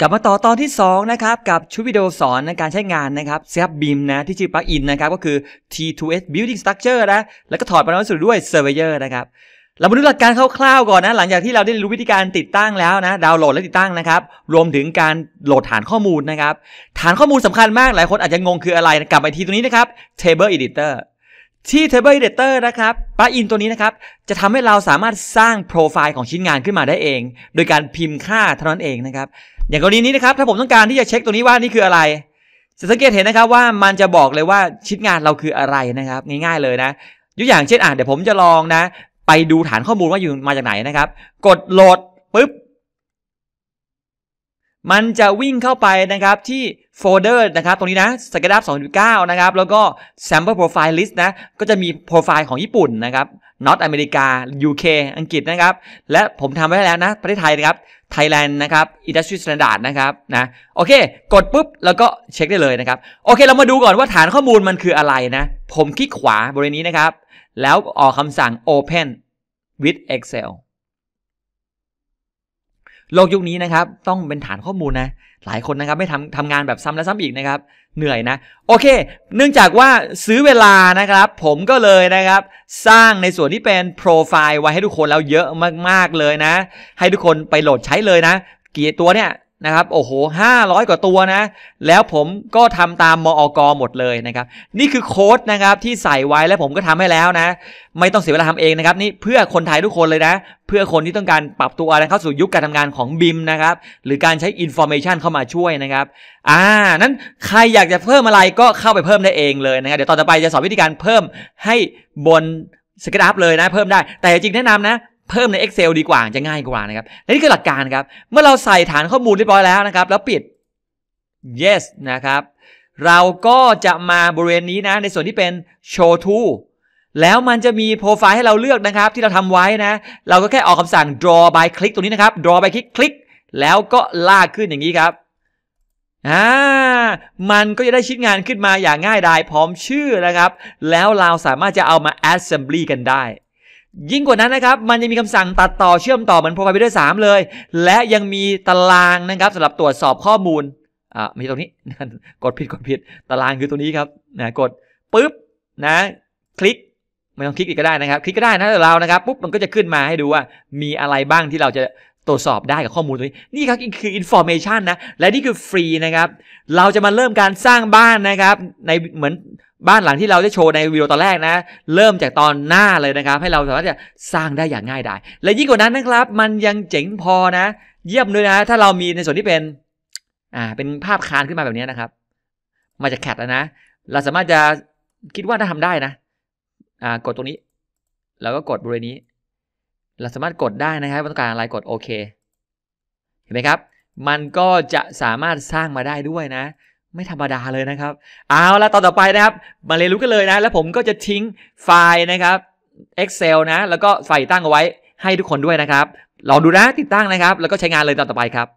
กลับมาต่อตอนที่2นะครับกับชุดวิดีโอสอนในการใช้งานนะครับเซฟบีมนะที่ชื่อปลั๊กอินนะครับ ก็คือ T2S Building Structure นะแล้วก็ถอดไปแล้วสุดด้วย Surveyor นะครับเรามาดูหลักการคร่าวๆก่อนนะหลังจากที่เราได้รู้วิธีการติดตั้งแล้วนะดาวน์โหลดและติดตั้งนะครับรวมถึงการโหลดฐานข้อมูลนะครับ ฐานข้อมูลสำคัญมากหลายคนอาจจะงงคืออะไรกลับไปทีตรงนี้นะครับ Table Editor ที่ Table Editor นะครับปลั๊กอินตัวนี้นะครับจะทำให้เราสามารถสร้างโปรไฟล์ของชิ้นงานขึ้นมาได้เอง โดยการพิมพ์ค่าเท่านั้นเองนะครับอย่างกรณีนี้นะครับถ้าผมต้องการที่จะเช็คตัวนี้ว่านี่คืออะไร จะสังเกตเห็นนะครับว่ามันจะบอกเลยว่าชิ้นงานเราคืออะไรนะครับ ง่าย ๆเลยนะยกอย่างเช่นอ่ะเดี๋ยวผมจะลองนะไปดูฐานข้อมูลว่าอยู่มาจากไหนนะครับกดโหลดปุ๊บมันจะวิ่งเข้าไปนะครับที่โฟลเดอร์นะครับ ตรงนี้นะสเกดับ2.9 นะครับ แล้วก็ sample profile list นะ ก็จะมีโปรไฟล์ของญี่ปุ่นนะครับนอตอเมริกา UK อังกฤษนะครับ และผมทำไว้แล้วนะประเทศไทยนะครับไทยแลนด์นะครับอิตาลีสแ s นด n d a r นะครับนะโอเคกดปุ๊บ แล้วก็เช็คได้เลยนะครับ โอเคเรามาดูก่อนว่าฐานข้อมูลมันคืออะไรนะ ผมคลิกขวาบริเวณนี้นะครับ แล้วออกคำสั่ง Open with Excel โลกยุคนี้นะครับ ต้องเป็นฐานข้อมูลนะ หลายคนนะครับไม่ทำทำงานแบบซ้ำและซ้ำอีกนะครับ เหนื่อยนะ โอเค เนื่องจากว่าซื้อเวลานะครับ ผมก็เลยนะครับ สร้างในส่วนที่เป็นโปรไฟล์ไว้ให้ทุกคนแล้วเยอะมากๆเลยนะ ให้ทุกคนไปโหลดใช้เลยนะ กี่ตัวเนี่ยนะครับโอ้โห500 กว่าตัวนะ แล้วผมก็ทำตามมอกหมดเลยนะครับนี่คือโค้ดนะครับที่ใส่ไว้แล้วผมก็ทำให้แล้วนะ ไม่ต้องเสียเวลาทำเองนะครับนี่เพื่อคนไทยทุกคนเลยนะ เพื่อคนที่ต้องการปรับตัวะเข้าสู่ยุคการทำงานของบิมนะครับหรือการใช้อินโฟเมชันเข้ามาช่วยนะครับอ่านั้นใครอยากจะเพิ่มอะไรก็เข้าไปเพิ่มได้เองเลยนะครับเดี๋ยวตอนต่อไปจะสอนวิธีการเพิ่มให้บนสเกิตอัพเลยนะเพิ่มได้ แต่จริงแนะนำนะเพิ่มใน Excel ดีกว่าจะง่ายกว่านะครับและนี่คือหลักการครับ เมื่อเราใส่ฐานข้อมูลเรียบร้อยแล้วนะครับ แล้วปิด yes นะครับ เราก็จะมาบริเวณนี้นะ ในส่วนที่เป็น show to แล้วมันจะมีโปรไฟล์ให้เราเลือกนะครับ ที่เราทำไว้นะ เราก็แค่ออกคำสั่ง draw by click ตรงนี้นะครับ draw by click คลิก แล้วก็ลากขึ้นอย่างนี้ครับอ่ามันก็จะได้ชิ้นงานขึ้นมาอย่างง่ายดายพร้อมชื่อนะครับ แล้วเราสามารถจะเอามา assembly กันได้ยิ่งกว่านั้นนะครับมันยังมีคำสั่งตัดต่อเชื่อมต่อเหมือน Profile b i l d e r 3เลย และยังมีตารางนะครับสำหรับตรวจสอบข้อมูลอ่าไม่ใช่ตรงนี้กดผิดกดผิดตารางคือตัวนี้ครับนะกดปุ๊บนะคลิกไม่ต้องคลิกอีกก็ได้นะครับคลิกก็ได้นะแต่เรานะครับปุ๊บมันก็จะขึ้นมาให้ดูว่ามีอะไรบ้างที่เราจะตรวจสอบได้กับข้อมูลตรงนี้นี่ครับคืออินโฟเมชันนะและนี่คือฟรีนะครับเราจะมาเริ่มการสร้างบ้านนะครับในเหมือนบ้านหลังที่เราได้โชว์ในวิดีโอตอนแรกนะ เริ่มจากตอนหน้าเลยนะครับ ให้เราสามารถจะสร้างได้อย่างง่ายดาย และยิ่งกว่านั้นนะครับ มันยังเจ๋งพอนะ เยี่ยมเลยนะ ถ้าเรามีในส่วนที่เป็น อ่า เป็นภาพคานขึ้นมาแบบนี้นะครับ มาจากแคดนะ เราสามารถจะคิดว่าถ้าทำได้นะ อ่า กดตรงนี้ แล้วก็กดบริเวณนี้ เราสามารถกดได้นะครับ ต้องการอะไรกดโอเค เห็นไหมครับ มันก็จะสามารถสร้างมาได้ด้วยนะไม่ธรรมดาเลยนะครับ เอาละตอนต่อไปนะครับ มาเรียนรู้กันเลยนะ แล้วผมก็จะทิ้งไฟล์นะครับ Excel นะ แล้วก็ใส่ตั้งเอาไว้ให้ทุกคนด้วยนะครับ ลองดูนะ ติดตั้งนะครับ แล้วก็ใช้งานเลยตอนต่อไปครับ